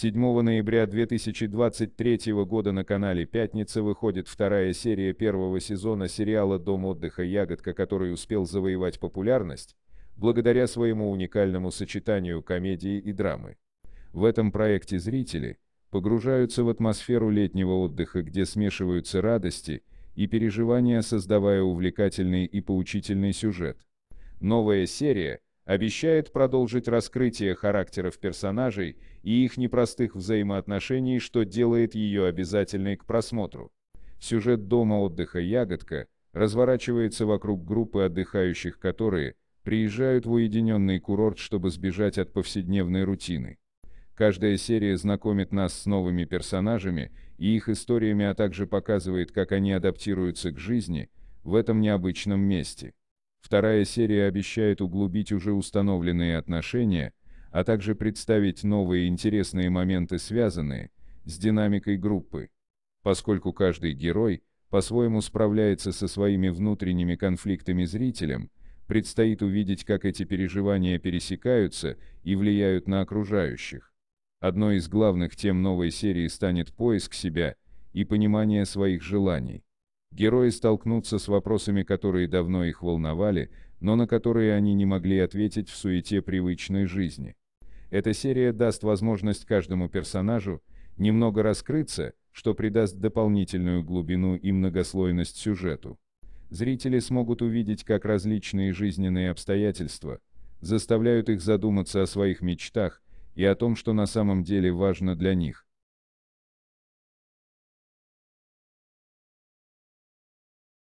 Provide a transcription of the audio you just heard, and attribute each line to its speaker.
Speaker 1: 7 ноября 2023 года на канале «Пятница» выходит вторая серия первого сезона сериала «Дом отдыха Ягодка», который успел завоевать популярность благодаря своему уникальному сочетанию комедии и драмы. В этом проекте зрители погружаются в атмосферу летнего отдыха, где смешиваются радости и переживания, создавая увлекательный и поучительный сюжет. Новая серия – обещает продолжить раскрытие характеров персонажей и их непростых взаимоотношений, что делает ее обязательной к просмотру. Сюжет дома отдыха «Ягодка» разворачивается вокруг группы отдыхающих, которые приезжают в уединенный курорт, чтобы сбежать от повседневной рутины. Каждая серия знакомит нас с новыми персонажами и их историями, а также показывает, как они адаптируются к жизни в этом необычном месте. Вторая серия обещает углубить уже установленные отношения, а также представить новые интересные моменты, связанные с динамикой группы. Поскольку каждый герой по-своему справляется со своими внутренними конфликтами зрителям, предстоит увидеть, как эти переживания пересекаются и влияют на окружающих. Одной из главных тем новой серии станет поиск себя и понимание своих желаний. Герои столкнутся с вопросами, которые давно их волновали, но на которые они не могли ответить в суете привычной жизни. Эта серия даст возможность каждому персонажу немного раскрыться, что придаст дополнительную глубину и многослойность сюжету. Зрители смогут увидеть, как различные жизненные обстоятельства заставляют их задуматься о своих мечтах и о том, что на самом деле важно для них.